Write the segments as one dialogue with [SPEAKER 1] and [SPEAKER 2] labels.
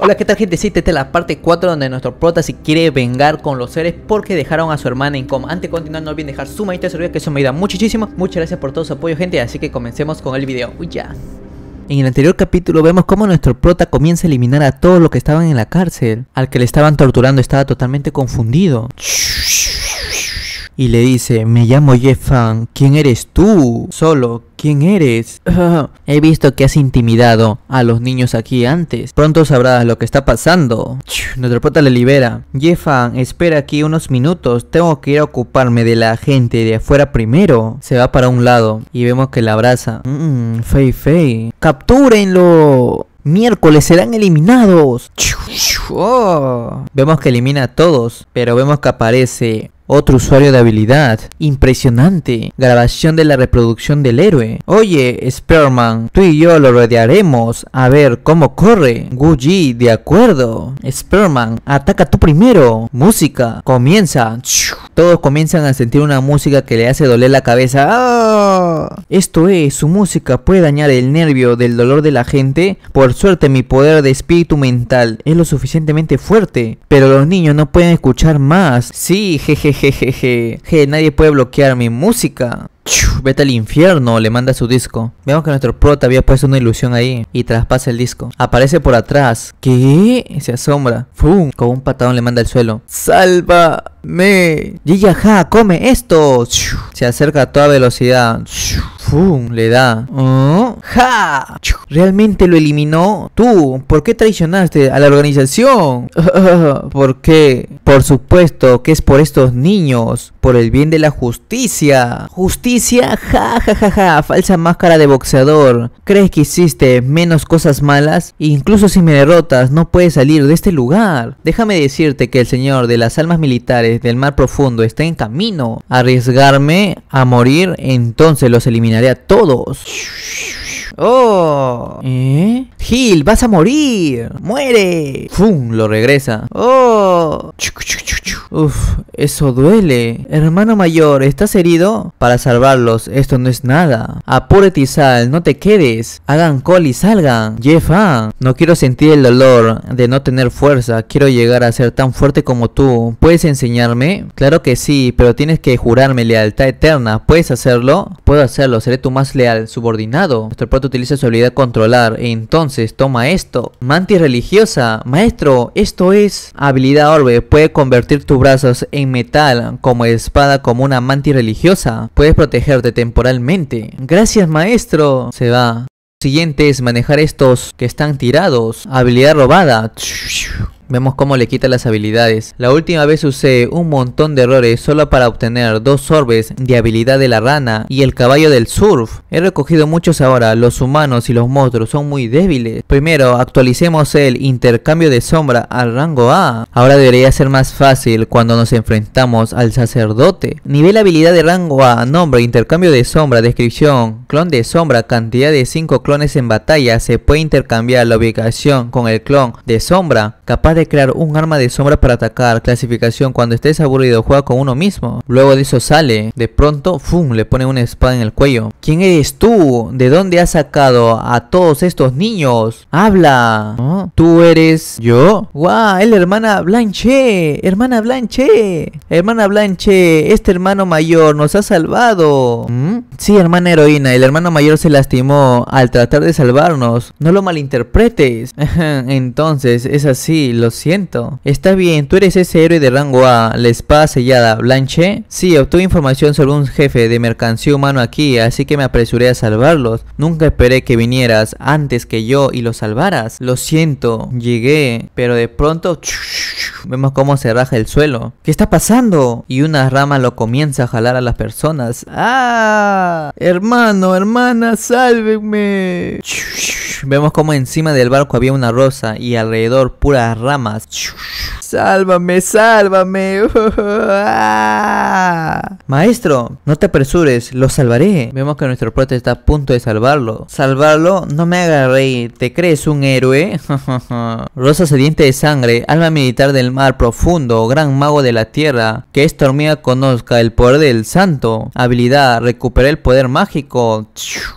[SPEAKER 1] Hola, ¿qué tal gente? Sí, esta es la parte 4 donde nuestro prota se quiere vengar con los seres porque dejaron a su hermana en coma. Antes de continuar, no olviden dejar su mañana de que eso me ayuda muchísimo. Muchas gracias por todo su apoyo, gente, así que comencemos con el video. Uy, ya. En el anterior capítulo vemos cómo nuestro prota comienza a eliminar a todos los que estaban en la cárcel. Al que le estaban torturando estaba totalmente confundido. Shh y le dice, me llamo Jeffan, ¿quién eres tú? Solo, ¿quién eres? he visto que has intimidado a los niños aquí antes. Pronto sabrás lo que está pasando. Nuestro puta le libera. Jeffan, espera aquí unos minutos. Tengo que ir a ocuparme de la gente de afuera primero. Se va para un lado y vemos que la abraza. Mmm, Fei Fei. ¡Captúrenlo! miércoles serán eliminados. Vemos que elimina a todos, pero vemos que aparece otro usuario de habilidad. Impresionante. Grabación de la reproducción del héroe. Oye, Spearman, tú y yo lo rodearemos a ver cómo corre. Guji, de acuerdo. Spearman, ataca tú primero. Música, comienza. Todos comienzan a sentir una música que le hace doler la cabeza. ¡Ah! Esto es, su música puede dañar el nervio del dolor de la gente. Por suerte mi poder de espíritu mental es lo suficientemente fuerte. Pero los niños no pueden escuchar más. Sí, jejejejeje. Je, nadie puede bloquear mi música. Vete al infierno, le manda su disco. Vemos que nuestro prota había puesto una ilusión ahí y traspasa el disco. Aparece por atrás. ¿Qué? Se asombra. ¡Fum! Con un patadón le manda al suelo. ¡Sálvame! ja! ¡Come esto! Se acerca a toda velocidad. ¡Fum! Le da. ¿Ah? ¡Ja! ¿Realmente lo eliminó? Tú, ¿por qué traicionaste a la organización? ¿Por qué? Por supuesto que es por estos niños. Por el bien de la justicia. ¿Justicia? ¡Ja, ja, ja, ja! Falsa máscara de boxeador. ¿Crees que hiciste menos cosas malas? Incluso si me derrotas, no puedes salir de este lugar. Déjame decirte que el señor de las almas militares del mar profundo está en camino. Arriesgarme a morir, entonces los eliminaré a todos. ¡Oh! ¿Eh? Gil, vas a morir. ¡Muere! ¡Fum! Lo regresa. ¡Oh! Uf, eso duele. Hermano mayor, ¿estás herido? Para salvarlos, esto no es nada. Apúrate no te quedes. Hagan call y salgan. Jefa, No quiero sentir el dolor de no tener fuerza. Quiero llegar a ser tan fuerte como tú. ¿Puedes enseñarme? Claro que sí, pero tienes que jurarme lealtad eterna. ¿Puedes hacerlo? Puedo hacerlo, seré tu más leal subordinado. Nuestro prota utiliza su habilidad controlar. Entonces toma esto. Mantis religiosa. Maestro, esto es habilidad orbe. Puede convertir tus brazos en metal como espada como una mantis religiosa. Puedes protegerte temporalmente. Gracias maestro. Se va. Siguiente es manejar estos que están tirados. Habilidad robada. Vemos cómo le quita las habilidades. La última vez usé un montón de errores solo para obtener dos orbes de habilidad de la rana y el caballo del surf. He recogido muchos ahora, los humanos y los monstruos son muy débiles. Primero actualicemos el intercambio de sombra al rango A. Ahora debería ser más fácil cuando nos enfrentamos al sacerdote. Nivel habilidad de rango A, nombre, intercambio de sombra, descripción, clon de sombra, cantidad de 5 clones en batalla, se puede intercambiar la ubicación con el clon de sombra, capaz de crear un arma de sombra para atacar. Clasificación, cuando estés aburrido, juega con uno mismo. Luego de eso sale. De pronto, ¡fum! Le pone una espada en el cuello. ¿Quién eres tú? ¿De dónde has sacado a todos estos niños? ¡Habla! ¿Tú eres yo? ¡Guau! el hermana Blanche. Hermana Blanche. Hermana Blanche. Este hermano mayor nos ha salvado. Si ¿Mm? Sí, hermana heroína. El hermano mayor se lastimó al tratar de salvarnos. No lo malinterpretes. Entonces, es así. lo lo siento. Está bien, tú eres ese héroe de rango A, la espada sellada, Blanche. Sí, obtuve información sobre un jefe de mercancía humano aquí, así que me apresuré a salvarlos. Nunca esperé que vinieras antes que yo y los salvaras. Lo siento, llegué, pero de pronto vemos cómo se raja el suelo. ¿Qué está pasando? Y una rama lo comienza a jalar a las personas. ¡Ah! Hermano, hermana, sálvenme. Vemos como encima del barco había una rosa y alrededor puras ramas. ¡Sálvame, sálvame! Maestro, no te apresures, lo salvaré. Vemos que nuestro prota está a punto de salvarlo. ¿Salvarlo? No me hagas reír. ¿Te crees un héroe? rosa sediente de sangre, alma militar del mar profundo, gran mago de la tierra, que esta hormiga conozca el poder del santo. Habilidad, recuperar el poder mágico.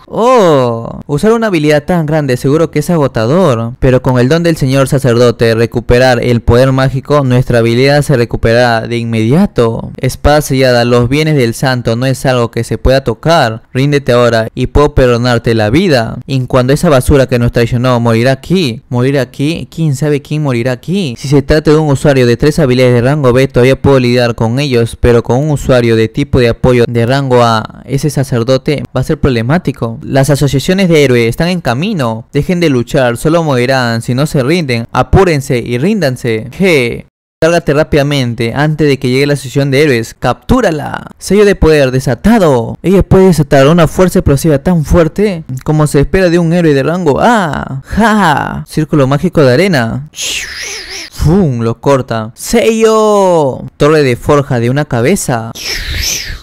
[SPEAKER 1] ¡Oh! Usar una habilidad tan grande seguro que es agotador, pero con el don del señor sacerdote recuperar el poder mágico, nuestra habilidad se recuperará de inmediato. Espada sellada, los bienes del santo no es algo que se pueda tocar. Ríndete ahora y puedo perdonarte la vida. Y cuando esa basura que nos traicionó morirá aquí, morirá aquí, quién sabe quién morirá aquí. Si se trata de un usuario de tres habilidades de rango B, todavía puedo lidiar con ellos, pero con un usuario de tipo de apoyo de rango A, ese sacerdote va a ser problemático. Las asociaciones de héroes están en camino. Dejen de luchar, solo morirán si no se rinden. Apúrense y ríndanse. G. Cárgate rápidamente antes de que llegue la sesión de héroes. ¡Captúrala! Sello de poder desatado. Ella puede desatar una fuerza explosiva tan fuerte como se espera de un héroe de rango ¡Ah! ¡Ja! Círculo mágico de arena. ¡Fum! Lo corta. ¡Sello! Torre de forja de una cabeza.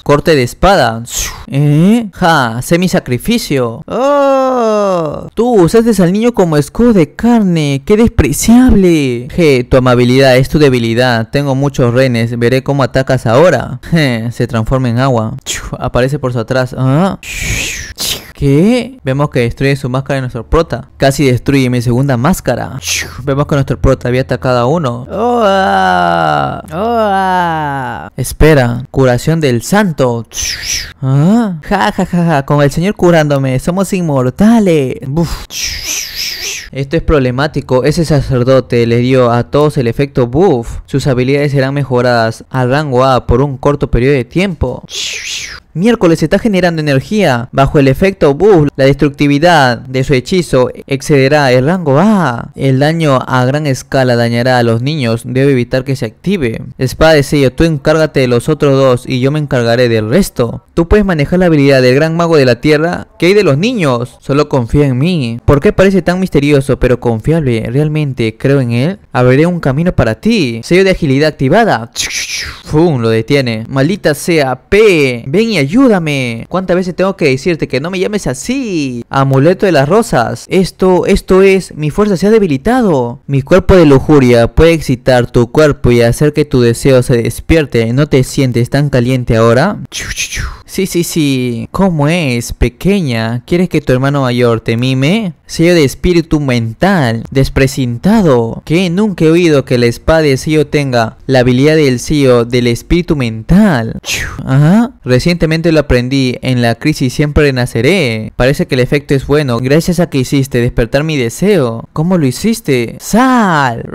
[SPEAKER 1] Corte de espada. ¿Eh? Ja, sé sacrificio. ¡Oh! Tú usaste al niño como escudo de carne. ¡Qué despreciable! Je, tu amabilidad es tu debilidad. Tengo muchos renes. Veré cómo atacas ahora. Je, se transforma en agua. Aparece por su atrás. ¿Ah? ¿Qué? Vemos que destruye su máscara de nuestro prota. Casi destruye mi segunda máscara. Vemos que nuestro prota había atacado a uno. Oh, Oh, Espera. Curación del santo. ¿Ah? Ja, ja, ja, Con el señor curándome. Somos inmortales. Buf. Esto es problemático, ese sacerdote le dio a todos el efecto buff. Sus habilidades serán mejoradas al rango A por un corto periodo de tiempo. Miércoles está generando energía bajo el efecto buff. La destructividad de su hechizo excederá el rango A. El daño a gran escala dañará a los niños. Debe evitar que se active. Espada de sello, tú encárgate de los otros dos y yo me encargaré del resto. Tú puedes manejar la habilidad del gran mago de la tierra. ¿Qué hay de los niños? Solo confía en mí. ¿Por qué parece tan misterioso pero confiable? ¿Realmente creo en él? Habré un camino para ti. Sello de agilidad activada. ¡Fum! Lo detiene. Maldita sea P. Ven y ayúdame. ¿Cuántas veces tengo que decirte que no me llames así? Amuleto de las rosas. Esto, esto es, mi fuerza se ha debilitado. Mi cuerpo de lujuria puede excitar tu cuerpo y hacer que tu deseo se despierte. ¿No te sientes tan caliente ahora? Sí, sí, sí. ¿Cómo es, pequeña? ¿Quieres que tu hermano mayor te mime? Sello de espíritu mental, desprecintado. Que nunca he oído que la espada de tenga la habilidad del sello del espíritu mental. Ajá. Recientemente lo aprendí en la crisis siempre naceré. Parece que el efecto es bueno gracias a que hiciste despertar mi deseo. ¿Cómo lo hiciste? ¡Sal!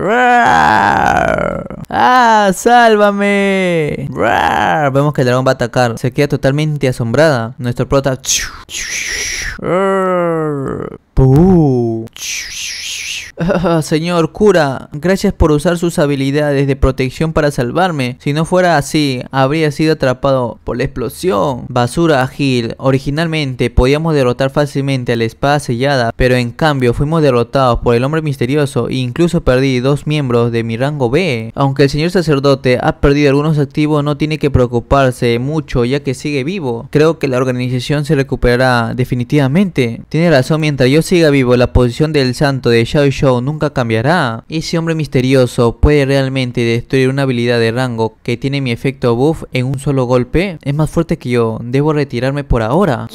[SPEAKER 1] ¡Ah! ¡Sálvame! Vemos que el dragón va a atacar. Se queda totalmente asombrada. Nuestro prota... señor cura, gracias por usar sus habilidades de protección para salvarme. Si no fuera así, habría sido atrapado por la explosión. Basura ágil. Originalmente podíamos derrotar fácilmente a la espada sellada, pero en cambio fuimos derrotados por el hombre misterioso e incluso perdí dos miembros de mi rango B. Aunque el señor sacerdote ha perdido algunos activos, no tiene que preocuparse mucho ya que sigue vivo. Creo que la organización se recuperará definitivamente. Tiene razón, mientras yo siga vivo, la posición del santo de Xiao nunca cambiará. Ese hombre misterioso puede realmente destruir una habilidad de rango que tiene mi efecto buff en un solo golpe. Es más fuerte que yo, debo retirarme por ahora.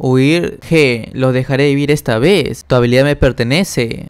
[SPEAKER 1] Huir, G, los dejaré vivir esta vez. Tu habilidad me pertenece.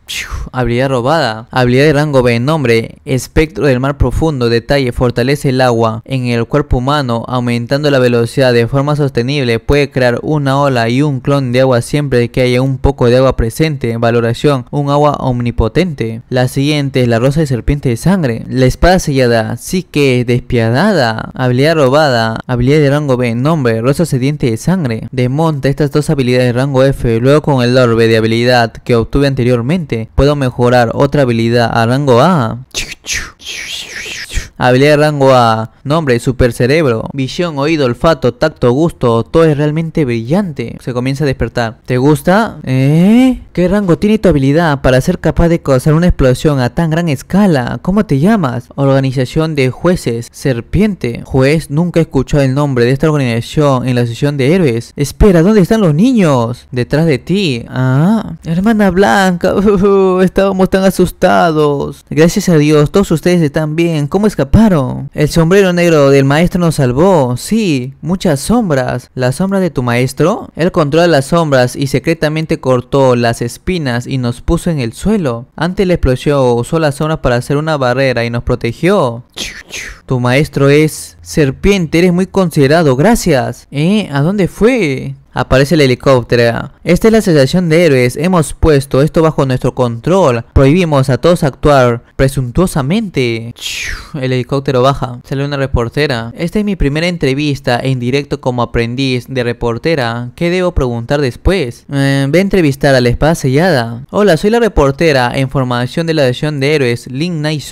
[SPEAKER 1] habilidad robada. Habilidad de rango B, nombre. Espectro del mar profundo, detalle, fortalece el agua en el cuerpo humano, aumentando la velocidad de forma sostenible. Puede crear una ola y un clon de agua siempre que haya un poco de agua presente. Valoración, un agua omnipotente. La siguiente es la rosa de serpiente de sangre. La espada sellada, sí que despiadada. Habilidad robada. Habilidad de rango B, nombre. Rosa sediente de sangre. Desmonta estas dos habilidades de rango F, luego con el orbe de habilidad que obtuve anteriormente, puedo mejorar otra habilidad a rango A habilidad de rango A, nombre, super cerebro, visión, oído, olfato, tacto, gusto, todo es realmente brillante. Se comienza a despertar. ¿Te gusta? ¿Eh? ¿Qué rango tiene tu habilidad para ser capaz de causar una explosión a tan gran escala? ¿Cómo te llamas? Organización de jueces, serpiente. Juez, nunca escuchó el nombre de esta organización en la sesión de héroes. Espera, ¿dónde están los niños? Detrás de ti. Ah, hermana blanca, estábamos tan asustados. Gracias a Dios, todos ustedes están bien. ¿Cómo escapar? El sombrero negro del maestro nos salvó. Sí, muchas sombras. ¿La sombra de tu maestro? Él controla las sombras y secretamente cortó las espinas y nos puso en el suelo. Antes la explosión usó las sombras para hacer una barrera y nos protegió. Tu maestro es... Serpiente, eres muy considerado, gracias. ¿Eh? ¿A dónde fue? Aparece el helicóptero. Esta es la asociación de héroes, hemos puesto esto bajo nuestro control, prohibimos a todos actuar presuntuosamente. El helicóptero baja, sale una reportera. Esta es mi primera entrevista en directo como aprendiz de reportera, ¿qué debo preguntar después? Eh, ve a entrevistar a la espada sellada. Hola, soy la reportera en formación de la asociación de héroes, Lin Nai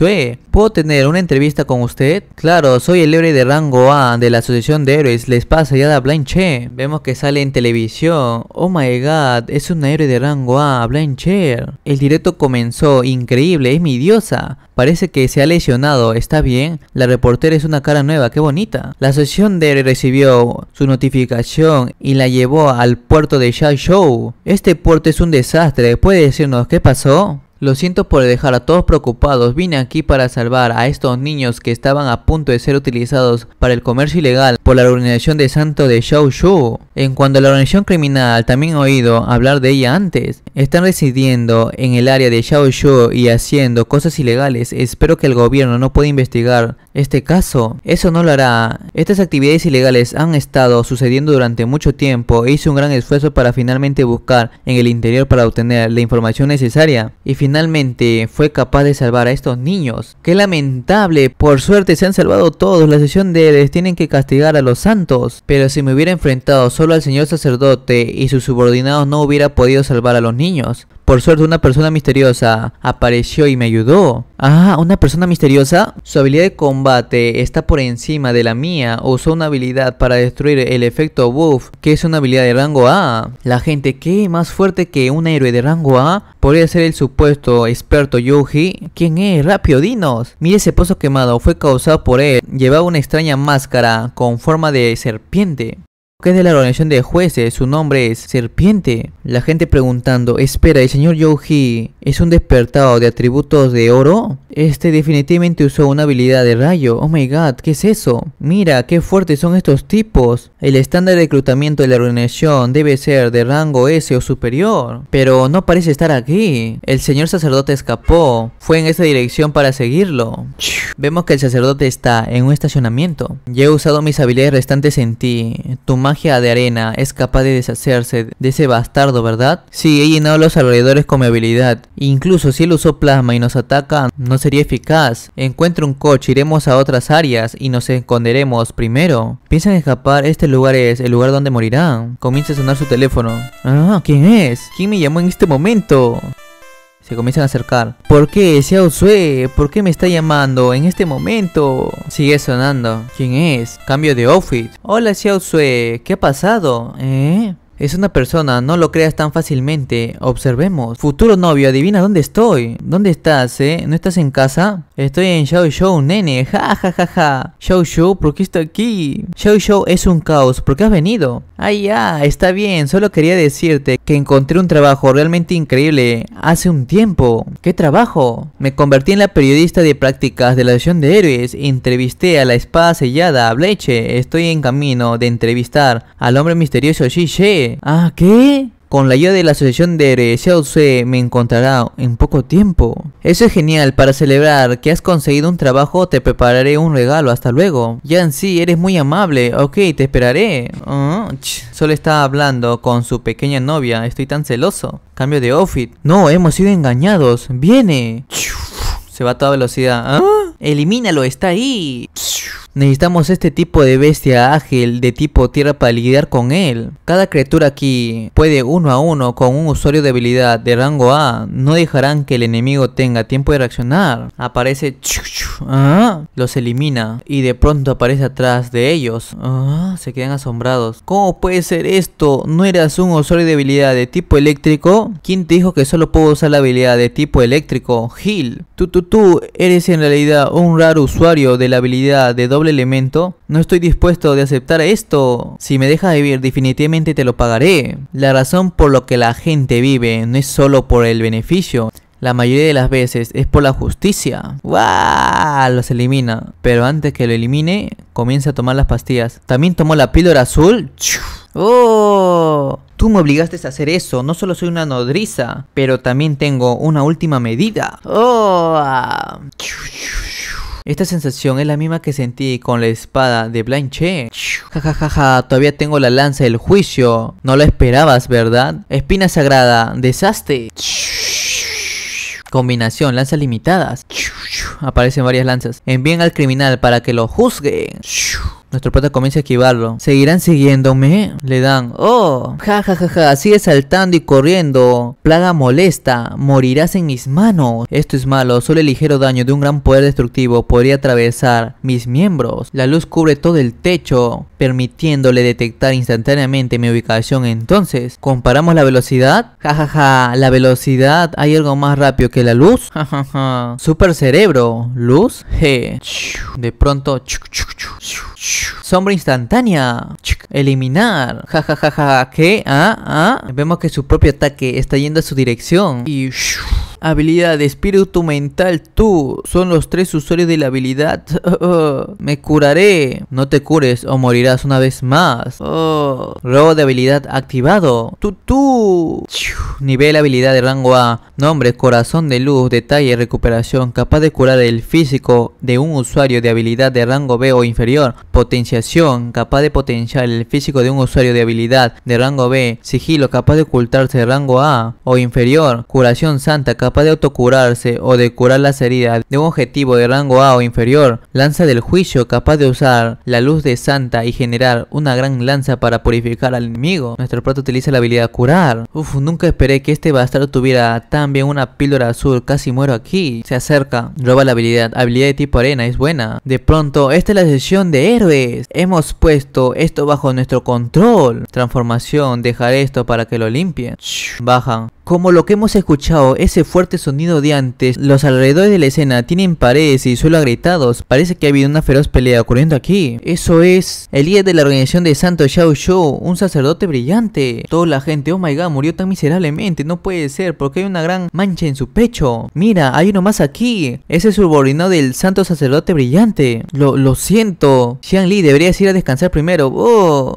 [SPEAKER 1] ¿Puedo tener una entrevista con usted? Claro, soy el héroe de rango A de la asociación de héroes, la espada sellada Blanche. Vemos que sale en televisión, oh my god es un aire de rango A, Blanchard. El directo comenzó, increíble, es mi diosa. Parece que se ha lesionado, está bien. La reportera es una cara nueva, qué bonita. La asociación de recibió su notificación y la llevó al puerto de Shao Show. Este puerto es un desastre, ¿puede decirnos qué pasó? Lo siento por dejar a todos preocupados, vine aquí para salvar a estos niños que estaban a punto de ser utilizados para el comercio ilegal por la organización de Santo de Xiao Shu. En cuanto a la organización criminal, también he oído hablar de ella antes. Están residiendo en el área de Xiao y haciendo cosas ilegales. Espero que el gobierno no pueda investigar este caso. Eso no lo hará. Estas actividades ilegales han estado sucediendo durante mucho tiempo e hice un gran esfuerzo para finalmente buscar en el interior para obtener la información necesaria. Y finalmente fue capaz de salvar a estos niños. Qué lamentable. Por suerte se han salvado todos. La sesión de les tienen que castigar a los santos. Pero si me hubiera enfrentado solo al señor sacerdote y sus subordinados no hubiera podido salvar a los niños. Por suerte una persona misteriosa apareció y me ayudó. Ah, una persona misteriosa. Su habilidad de combate está por encima de la mía. Usó una habilidad para destruir el efecto buff, que es una habilidad de rango A. La gente que más fuerte que un héroe de rango A podría ser el supuesto experto Yuji. ¿Quién es? Rápido, dinos. Mire ese pozo quemado, fue causado por él. Llevaba una extraña máscara con forma de serpiente que es de la organización de jueces, su nombre es Serpiente. La gente preguntando, espera, ¿el señor Yoji es un despertado de atributos de oro? Este definitivamente usó una habilidad de rayo. Oh my god, ¿qué es eso? Mira, qué fuertes son estos tipos. El estándar de reclutamiento de la organización debe ser de rango S o superior. Pero no parece estar aquí. El señor sacerdote escapó. Fue en esa dirección para seguirlo. Vemos que el sacerdote está en un estacionamiento. Ya he usado mis habilidades restantes en ti. Tu magia de arena es capaz de deshacerse de ese bastardo, ¿verdad? Sí, he llenado los alrededores con mi habilidad. Incluso si él usó plasma y nos ataca, no sería eficaz. Encuentro un coche, iremos a otras áreas y nos esconderemos primero. Piensan escapar, este lugar es el lugar donde morirán. Comienza a sonar su teléfono. Ah, ¿quién es? ¿Quién me llamó en este momento? Se comienzan a acercar. ¿Por qué, Xiao ¿Por qué me está llamando en este momento? Sigue sonando. ¿Quién es? Cambio de outfit. Hola, Xiao Sue. ¿Qué ha pasado? ¿Eh? Es una persona, no lo creas tan fácilmente. Observemos. Futuro novio, adivina dónde estoy. ¿Dónde estás, eh? ¿No estás en casa? Estoy en Show Show, nene. Ja, ja, ja, ja. Show Show, ¿por qué estoy aquí? Show Show es un caos. ¿Por qué has venido? Ay, ya, está bien. Solo quería decirte que encontré un trabajo realmente increíble. Hace un tiempo. ¿Qué trabajo? Me convertí en la periodista de prácticas de la Asociación de Héroes. Entrevisté a la espada sellada, Bleche. Estoy en camino de entrevistar al hombre misterioso She ah, ¿qué? Con la ayuda de la asociación de Xiao me encontrará en poco tiempo. Eso es genial, para celebrar que has conseguido un trabajo te prepararé un regalo, hasta luego. sí, eres muy amable, ok, te esperaré. Ah, Solo estaba hablando con su pequeña novia, estoy tan celoso. Cambio de outfit. No, hemos sido engañados, viene. Se va a toda velocidad. Ah, elimínalo, está ahí. Necesitamos este tipo de bestia ágil de tipo tierra para lidiar con él. Cada criatura aquí puede uno a uno con un usuario de habilidad de rango A. No dejarán que el enemigo tenga tiempo de reaccionar. Aparece... Ah, los elimina. Y de pronto aparece atrás de ellos. Ah, se quedan asombrados. ¿Cómo puede ser esto? ¿No eras un usuario de habilidad de tipo eléctrico? ¿Quién te dijo que solo puedo usar la habilidad de tipo eléctrico? Gil. Tú, tú, tú eres en realidad un raro usuario de la habilidad de doble elemento? No estoy dispuesto de aceptar esto. Si me dejas vivir, definitivamente te lo pagaré. La razón por la que la gente vive no es solo por el beneficio. La mayoría de las veces es por la justicia. ¡Wow! Los elimina. Pero antes que lo elimine, comienza a tomar las pastillas. También tomó la píldora azul. ¡Oh! Tú me obligaste a hacer eso, no solo soy una nodriza, pero también tengo una última medida. ¡Oh! ¡Ah! Esta sensación es la misma que sentí con la espada de Blanche. Jajajaja, todavía tengo la lanza del juicio. No lo esperabas, ¿verdad? Espina sagrada, desastre. Combinación, lanzas limitadas. Aparecen varias lanzas. Envíen al criminal para que lo juzgue. Nuestro pata comienza a esquivarlo. ¿Seguirán siguiéndome? Le dan. ¡Oh! Ja, ja, ja, ja. Sigue saltando y corriendo. Plaga molesta. Morirás en mis manos. Esto es malo. Solo el ligero daño de un gran poder destructivo podría atravesar mis miembros. La luz cubre todo el techo, permitiéndole detectar instantáneamente mi ubicación. Entonces, ¿comparamos la velocidad? Ja, ja, ja. ¿La velocidad? ¿Hay algo más rápido que la luz? Ja, ja, ja. Super cerebro. ¿Luz? Je. De pronto... Sombra instantánea. Eliminar. Ja, ja, ja, ja. ¿Qué? ¿Ah? ¿Ah? Vemos que su propio ataque está yendo a su dirección. Y... Habilidad de espíritu mental, tú. Son los tres usuarios de la habilidad. Oh, me curaré. No te cures o morirás una vez más. Oh, robo de habilidad activado. Tú, tú. Nivel habilidad de rango A. Nombre, corazón de luz, detalle, recuperación. Capaz de curar el físico de un usuario de habilidad de rango B o inferior. Potenciación, capaz de potenciar el físico de un usuario de habilidad de rango B. Sigilo, capaz de ocultarse de rango A o inferior. Curación santa, capaz capaz de autocurarse o de curar las heridas de un objetivo de rango A o inferior, lanza del juicio capaz de usar la luz de Santa y generar una gran lanza para purificar al enemigo. Nuestro prota utiliza la habilidad curar. Uf, nunca esperé que este bastardo tuviera también una píldora azul, casi muero aquí. Se acerca, roba la habilidad, habilidad de tipo arena, es buena. De pronto, esta es la sesión de héroes. Hemos puesto esto bajo nuestro control. Transformación, dejar esto para que lo limpie. Bajan, como lo que hemos escuchado, ese fuerte sonido de antes, los alrededores de la escena tienen paredes y suelo agrietados. Parece que ha habido una feroz pelea ocurriendo aquí. Eso es el líder de la organización de Santo Xiao Shou, un sacerdote brillante. Toda la gente, oh my god, murió tan miserablemente. No puede ser, porque hay una gran mancha en su pecho. Mira, hay uno más aquí. Ese es subordinado del santo sacerdote brillante. Lo, lo siento. Xiang Li, deberías ir a descansar primero. Oh,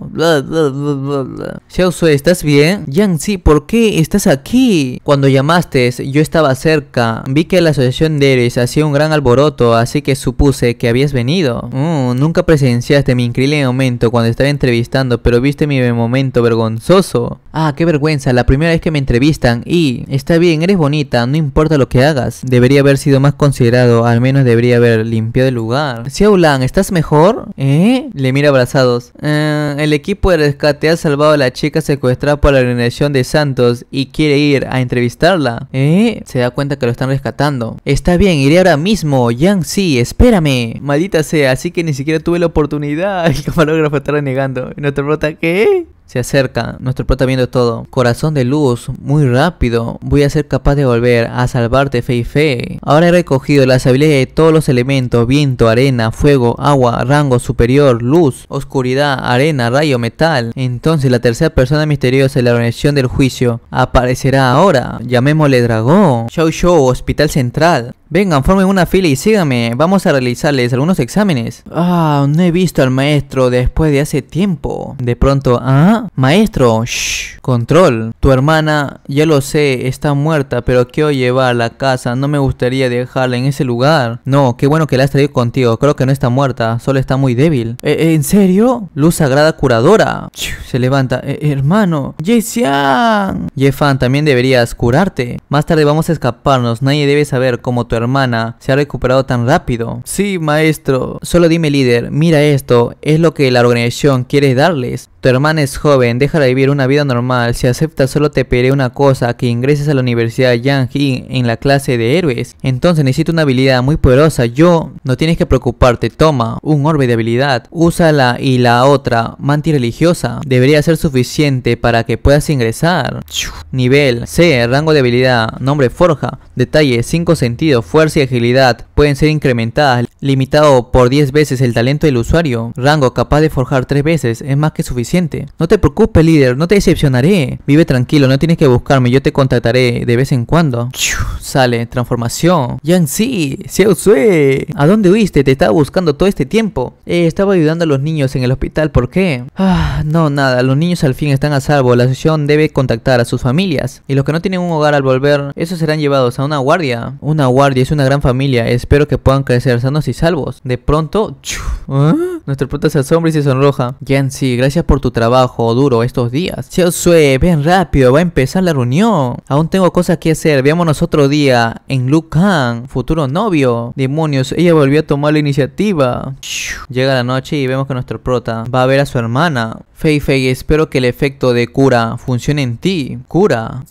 [SPEAKER 1] Xiao ¿estás bien? Yang sí, ¿por qué estás aquí? Cuando llamaste, yo estaba cerca. Vi que la asociación de Eris hacía un gran alboroto, así que supuse que habías venido. Mm, nunca presenciaste mi increíble momento cuando estaba entrevistando, pero viste mi momento vergonzoso. Ah, qué vergüenza, la primera vez que me entrevistan y está bien, eres bonita, no importa lo que hagas. Debería haber sido más considerado, al menos debería haber limpiado el lugar. Xiaolan, ¿estás mejor? ¿Eh? Le mira abrazados. Eh, el equipo de rescate ha salvado a la chica secuestrada por la organización de Santos y quiere ir a entrevistarla. ¿Eh? Se da cuenta que lo están rescatando. Está bien, iré ahora mismo. Yang, sí, espérame. Maldita sea, así que ni siquiera tuve la oportunidad. El camarógrafo está renegando. ¿Y te rota qué? Se acerca, nuestro prota viendo todo. Corazón de luz, muy rápido. Voy a ser capaz de volver a salvarte, Fei Fei. Ahora he recogido las habilidades de todos los elementos. Viento, arena, fuego, agua, rango superior, luz, oscuridad, arena, rayo, metal. Entonces la tercera persona misteriosa de la organización del juicio aparecerá ahora. Llamémosle dragón. Show Show, Hospital Central. Vengan, formen una fila y síganme. Vamos a realizarles algunos exámenes. Ah, no he visto al maestro después de hace tiempo. De pronto, ah, maestro, shh, control. Tu hermana, ya lo sé, está muerta, pero quiero llevarla a casa. No me gustaría dejarla en ese lugar. No, qué bueno que la has traído contigo. Creo que no está muerta, solo está muy débil. ¿E, ¿En serio? Luz sagrada curadora. Se levanta, e, hermano. Ye Fan, también deberías curarte. Más tarde vamos a escaparnos. Nadie debe saber cómo tu hermana se ha recuperado tan rápido? Sí, maestro. Solo dime, líder, mira esto, es lo que la organización quiere darles. Tu hermana es joven, déjala vivir una vida normal. Si acepta solo te pediré una cosa: que ingreses a la Universidad Yang Yi en la clase de héroes. Entonces necesito una habilidad muy poderosa. Yo, no tienes que preocuparte. Toma un orbe de habilidad, úsala y la otra, manti religiosa, debería ser suficiente para que puedas ingresar. Nivel C, rango de habilidad, nombre Forja. Detalle, 5 sentidos, fuerza y agilidad pueden ser incrementadas, limitado por 10 veces el talento del usuario. Rango capaz de forjar 3 veces, es más que suficiente. No te preocupes líder, no te decepcionaré. Vive tranquilo, no tienes que buscarme, yo te contactaré de vez en cuando. Sale, transformación. Yanxi, Xiao ¿A dónde huiste? Te estaba buscando todo este tiempo. Eh, estaba ayudando a los niños en el hospital, ¿por qué? Ah, no, nada, los niños al fin están a salvo. La asociación debe contactar a sus familias. Y los que no tienen un hogar al volver, esos serán llevados a un una guardia. Una guardia, es una gran familia. Espero que puedan crecer sanos y salvos. De pronto, ¿eh? nuestro prota se asombra y se sonroja. Yancy, gracias por tu trabajo duro estos días. Sue, ven rápido, va a empezar la reunión. Aún tengo cosas que hacer. Veámonos otro día en Lucan, futuro novio. Demonios, ella volvió a tomar la iniciativa. Llega la noche y vemos que nuestro prota va a ver a su hermana. Feifei, espero que el efecto de cura funcione en ti. Cura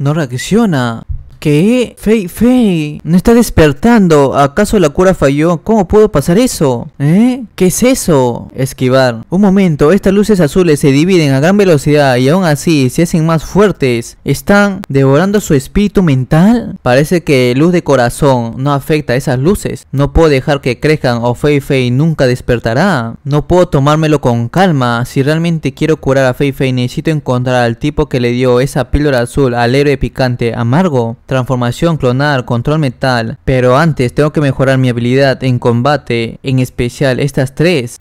[SPEAKER 1] no reacciona. ¿Qué? Fei, Fei, no está despertando. ¿Acaso la cura falló? ¿Cómo puedo pasar eso? ¿Eh? ¿Qué es eso? Esquivar. Un momento, estas luces azules se dividen a gran velocidad y aún así se hacen más fuertes. ¿Están devorando su espíritu mental? Parece que luz de corazón no afecta a esas luces. No puedo dejar que crezcan o Fei Fei nunca despertará. No puedo tomármelo con calma. Si realmente quiero curar a Fei Fei necesito encontrar al tipo que le dio esa píldora azul al héroe picante amargo transformación, clonar, control metal. Pero antes tengo que mejorar mi habilidad en combate, en especial estas tres.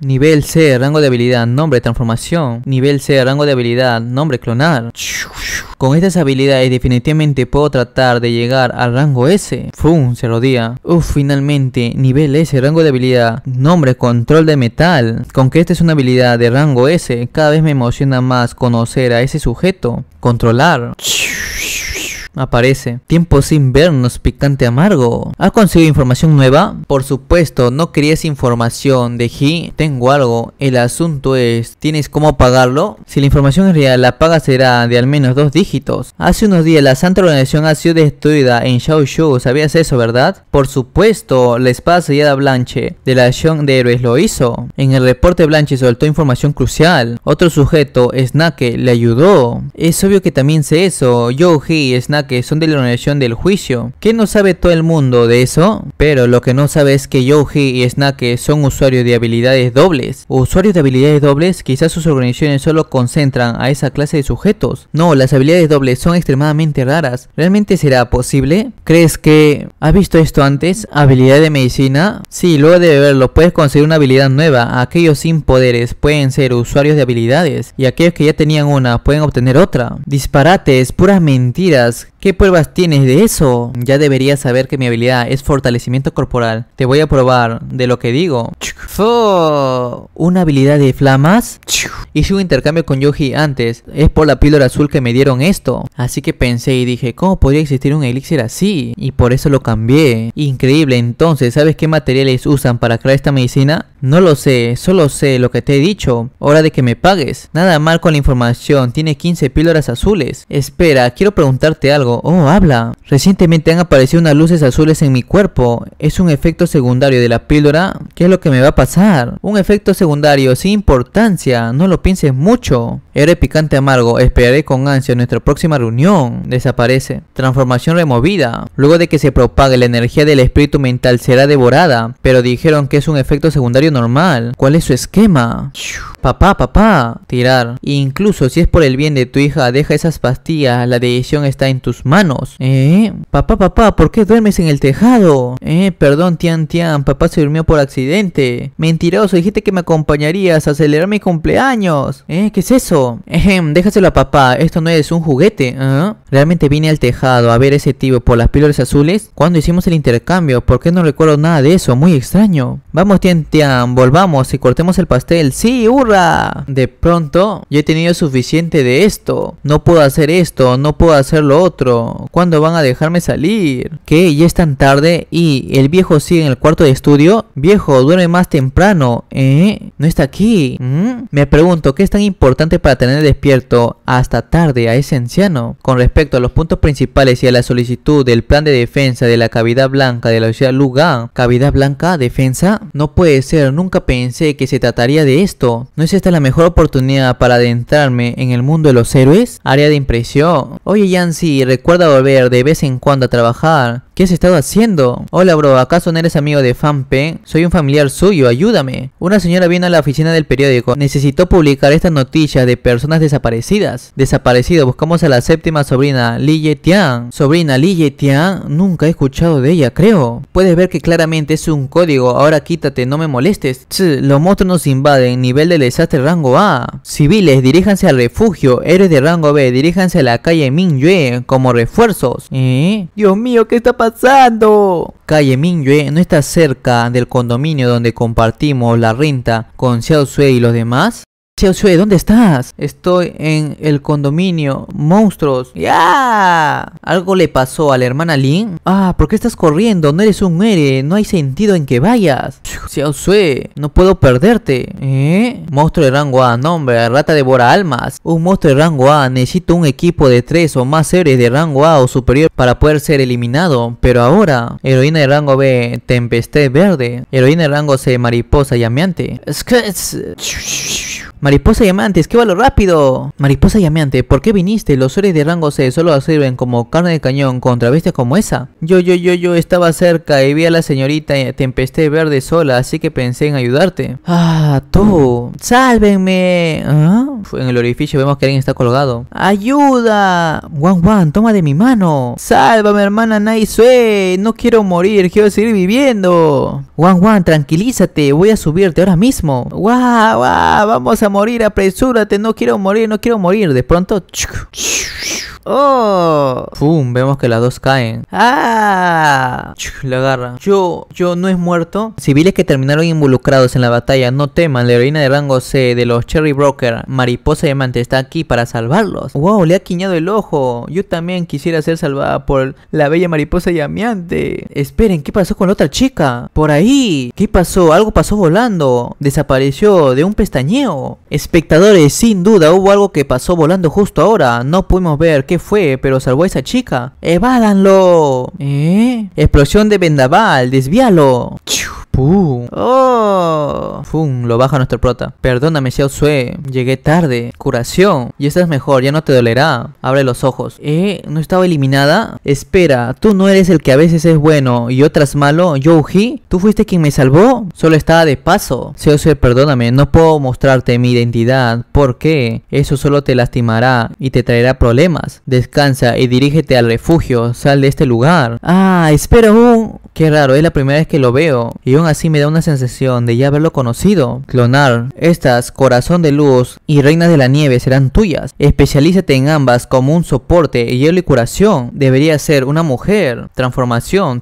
[SPEAKER 1] Nivel C, rango de habilidad, nombre, transformación. Nivel C, rango de habilidad, nombre, clonar. Con estas habilidades definitivamente puedo tratar de llegar al rango S. Fum, se rodía. Uf, finalmente, nivel S, rango de habilidad, nombre, control de metal. Con que esta es una habilidad de rango S, cada vez me emociona más conocer a ese sujeto. Controlar aparece. Tiempo sin vernos, picante amargo. ¿Has conseguido información nueva? Por supuesto, no querías información de He. Tengo algo. El asunto es, ¿tienes cómo pagarlo? Si la información es real, la paga será de al menos dos dígitos. Hace unos días la Santa Organización ha sido destruida en show ¿Sabías eso, verdad? Por supuesto, la espada sellada Blanche de la acción de Héroes lo hizo. En el reporte Blanche soltó información crucial. Otro sujeto, Snake, le ayudó. Es obvio que también sé eso. Yo, He, Snake que son de la organización del juicio. ¿Qué no sabe todo el mundo de eso, pero lo que no sabe es que Yoji y Snake son usuarios de habilidades dobles. Usuarios de habilidades dobles, quizás sus organizaciones solo concentran a esa clase de sujetos. No, las habilidades dobles son extremadamente raras. ¿Realmente será posible? ¿Crees que has visto esto antes? ¿Habilidad de medicina? Sí, luego de verlo puedes conseguir una habilidad nueva. Aquellos sin poderes pueden ser usuarios de habilidades y aquellos que ya tenían una pueden obtener otra. Disparates, puras mentiras. ¿Qué pruebas tienes de eso? Ya deberías saber que mi habilidad es fortalecimiento corporal. Te voy a probar de lo que digo. una habilidad de flamas. Hice un intercambio con Yoji antes. Es por la píldora azul que me dieron esto. Así que pensé y dije, ¿cómo podría existir un elixir así? Y por eso lo cambié. Increíble, entonces, ¿sabes qué materiales usan para crear esta medicina? No lo sé, solo sé lo que te he dicho. Hora de que me pagues. Nada mal con la información, tiene 15 píldoras azules. Espera, quiero preguntarte algo oh, habla. Recientemente han aparecido unas luces azules en mi cuerpo. Es un efecto secundario de la píldora. ¿Qué es lo que me va a pasar? Un efecto secundario sin importancia. No lo pienses mucho. Eres picante amargo, esperaré con ansia nuestra próxima reunión. Desaparece. Transformación removida. Luego de que se propague la energía del espíritu mental será devorada. Pero dijeron que es un efecto secundario normal. ¿Cuál es su esquema? Papá, papá. Tirar. Incluso si es por el bien de tu hija, deja esas pastillas. La decisión está en tu manos. ¿Eh? Papá, papá, ¿por qué duermes en el tejado? ¿Eh? Perdón, Tian Tian, papá se durmió por accidente. Mentiroso, dijiste que me acompañarías a celebrar mi cumpleaños. ¿Eh? ¿Qué es eso? Eh, déjaselo a papá, esto no es un juguete. ¿ah? Realmente vine al tejado a ver a ese tío por las píldoras azules. Cuando hicimos el intercambio, ¿por qué no recuerdo nada de eso? Muy extraño. Vamos, Tian Tian, volvamos y cortemos el pastel. ¡Sí, hurra! De pronto, yo he tenido suficiente de esto. No puedo hacer esto, no puedo hacer lo otro. ¿Cuándo van a dejarme salir? ¿Qué? Ya es tan tarde y el viejo sigue en el cuarto de estudio. Viejo, duerme más temprano. ¿Eh? ¿No está aquí? ¿Mm? Me pregunto, ¿qué es tan importante para tener despierto hasta tarde a ese anciano? Con respecto a los puntos principales y a la solicitud del plan de defensa de la cavidad blanca de la ciudad Lugan, cavidad blanca, defensa, no puede ser, nunca pensé que se trataría de esto. ¿No es esta la mejor oportunidad para adentrarme en el mundo de los héroes? Área de impresión. Oye, Yancy, recuerda volver de vez en cuando a trabajar. ¿Qué has estado haciendo? Hola bro, ¿acaso no eres amigo de Fanpe? Soy un familiar suyo, ayúdame. Una señora vino a la oficina del periódico. Necesitó publicar esta noticia de personas desaparecidas. Desaparecido, buscamos a la séptima sobrina, Li Yetian. Sobrina Li Yetian? nunca he escuchado de ella, creo. Puedes ver que claramente es un código. Ahora quítate, no me molestes. los monstruos nos invaden. Nivel del desastre rango A. Civiles, diríjanse al refugio. Eres de rango B, diríjanse a la calle Mingyue. Como refuerzos. ¿Eh? Dios mío, ¿qué está pasando? Calle Mingyue no está cerca del condominio donde compartimos la renta con Xiao Sui y los demás. Sue, ¿dónde estás? Estoy en el condominio. Monstruos. ¡Ya! ¿Algo le pasó a la hermana Lin? Ah, ¿por qué estás corriendo? No eres un mere. No hay sentido en que vayas. Sue, no puedo perderte. ¿Eh? Monstruo de rango A. nombre Rata devora almas. Un monstruo de rango A. necesita un equipo de tres o más seres de rango A o superior para poder ser eliminado. Pero ahora, heroína de rango B, tempestad verde. Heroína de rango C, mariposa llameante. Mariposa llamante, esquívalo rápido. Mariposa diamante, ¿por qué viniste? Los seres de rango C solo sirven como carne de cañón contra bestias como esa. Yo, yo, yo, yo estaba cerca y vi a la señorita Tempesté Verde sola, así que pensé en ayudarte. Ah, tú. ¡Sálvenme! Ah, pues en el orificio vemos que alguien está colgado. ¡Ayuda! Juan Juan, toma de mi mano. ¡Sálvame, hermana Naisue! No quiero morir, quiero seguir viviendo. Juan Juan, tranquilízate, voy a subirte ahora mismo. ¡Guau, Vamos a morir, apresúrate, no quiero morir, no quiero morir. De pronto... ¡Oh! ¡Pum! Vemos que las dos caen. ¡Ah! La agarra. Yo, yo no es muerto. Civiles que terminaron involucrados en la batalla, no teman. La heroína de rango C de los Cherry Broker, Mariposa Diamante, está aquí para salvarlos. ¡Wow! Le ha quiñado el ojo. Yo también quisiera ser salvada por la bella Mariposa Diamante Esperen, ¿qué pasó con la otra chica? Por ahí. ¿Qué pasó? Algo pasó volando. Desapareció de un pestañeo. Espectadores, sin duda hubo algo que pasó volando justo ahora. No pudimos ver qué fue, pero salvó a esa chica. ¡Evádanlo! ¿Eh? Explosión de vendaval, desvíalo. ¡Pum! ¡Oh! ¡Pum! Lo baja nuestro prota. Perdóname, Xiao Sue. Llegué tarde. Curación. Y estás mejor, ya no te dolerá. Abre los ojos. ¿Eh? ¿No estaba eliminada? Espera, tú no eres el que a veces es bueno y otras malo. Yoji, ¿tú fuiste quien me salvó? Solo estaba de paso. Xiao Sue, perdóname, no puedo mostrarte mi identidad. ¿Por qué? Eso solo te lastimará y te traerá problemas. Descansa y dirígete al refugio. Sal de este lugar. Ah, espera un... Qué raro, es la primera vez que lo veo y aún así me da una sensación de ya haberlo conocido. Clonar, estas, Corazón de Luz y Reinas de la Nieve serán tuyas. Especialízate en ambas como un soporte, hielo y curación. Debería ser una mujer. Transformación.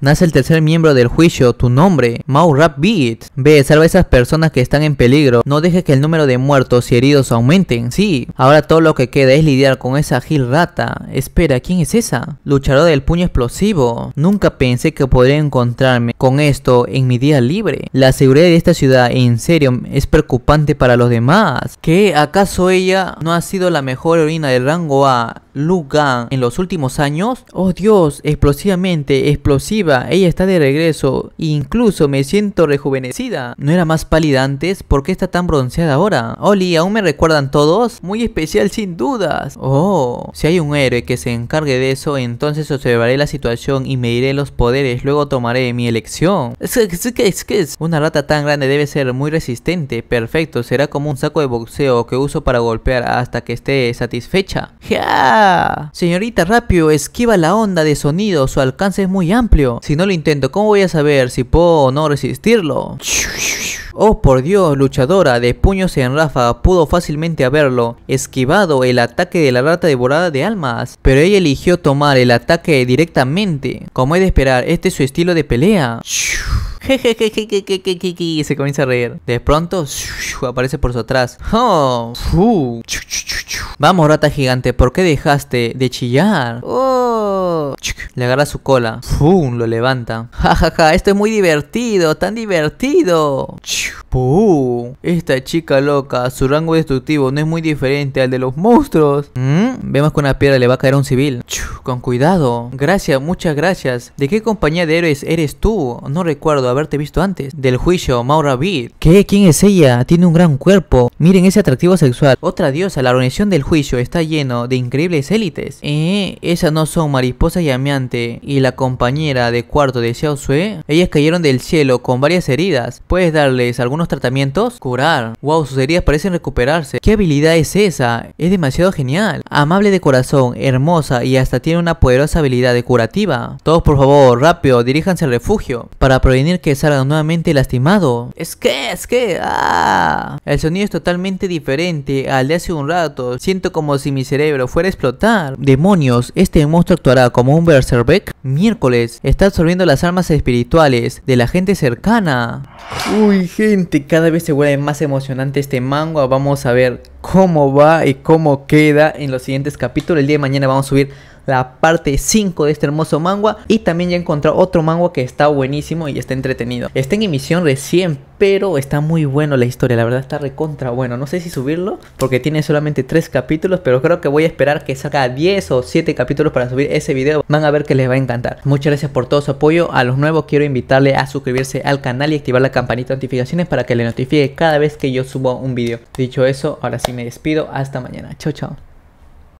[SPEAKER 1] Nace el tercer miembro del juicio, tu nombre, Mau Rap Beat. Ve, salva a esas personas que están en peligro. No dejes que el número de muertos y heridos aumenten. Sí, ahora todo lo que queda es lidiar con esa Gil Rata. Espera, ¿quién es esa? Luchadora del puño explosivo. Nunca pensé que podré encontrarme con esto en mi día libre. La seguridad de esta ciudad en serio es preocupante para los demás. ¿Qué acaso ella no ha sido la mejor heroína del rango A, Lugan, en los últimos años? Oh Dios, explosivamente, explosiva, ella está de regreso. Incluso me siento rejuvenecida. ¿No era más pálida antes? ¿Por qué está tan bronceada ahora? Oli, ¿aún me recuerdan todos? Muy especial sin dudas. Oh, si hay un héroe que se encargue de eso, entonces observaré la situación y mediré los poderes pues luego tomaré mi elección. que, es que, es una rata tan grande debe ser muy resistente. Perfecto, será como un saco de boxeo que uso para golpear hasta que esté satisfecha. ¡Ja! Señorita rápido esquiva la onda de sonido, su alcance es muy amplio. Si no lo intento, ¿cómo voy a saber si puedo o no resistirlo? Oh por Dios, luchadora de puños en rafa, pudo fácilmente haberlo esquivado el ataque de la rata devorada de almas, pero ella eligió tomar el ataque directamente. Como es de esperar, este es su estilo de pelea y se comienza a reír. De pronto, aparece por su atrás. ¡Oh! Vamos, rata gigante, ¿por qué dejaste de chillar? ¡Oh! Le agarra su cola. ¡Fum! Lo levanta. ¡Jajaja! Ja, esto es muy divertido, tan divertido. Esta chica loca, su rango destructivo no es muy diferente al de los monstruos. Mm, vemos que una piedra le va a caer a un civil. Con cuidado. Gracias, muchas gracias. ¿De qué compañía de héroes eres tú? No recuerdo haberte visto antes. Del juicio Maura Beat. que ¿Quién es ella? Tiene un gran cuerpo. Miren ese atractivo sexual. Otra diosa, la reunión del juicio está lleno de increíbles élites. Eh, esas no son Mariposa Llameante y la compañera de cuarto de Xiao Sue. Ellas cayeron del cielo con varias heridas. ¿Puedes darles algunos tratamientos? Curar. Wow, sus heridas parecen recuperarse. ¿Qué habilidad es esa? Es demasiado genial. Amable de corazón, hermosa y hasta tiene una poderosa habilidad de curativa. Todos por favor, rápido, diríjanse al refugio para prevenir que que salga nuevamente lastimado. Es que, es que, ah. El sonido es totalmente diferente al de hace un rato. Siento como si mi cerebro fuera a explotar. Demonios, este monstruo actuará como un berserbeck Miércoles, está absorbiendo las armas espirituales de la gente cercana. Uy, gente, cada vez se vuelve más emocionante este mango Vamos a ver cómo va y cómo queda en los siguientes capítulos. El día de mañana vamos a subir la parte 5 de este hermoso manga. Y también ya he encontrado otro manga que está buenísimo y está entretenido. Está en emisión recién, pero está muy bueno la historia. La verdad está recontra bueno. No sé si subirlo porque tiene solamente 3 capítulos, pero creo que voy a esperar que salga 10 o 7 capítulos para subir ese video. Van a ver que les va a encantar. Muchas gracias por todo su apoyo. A los nuevos quiero invitarles a suscribirse al canal y activar la campanita de notificaciones para que le notifique cada vez que yo subo un video. Dicho eso, ahora sí me despido. Hasta mañana. Chao, chao.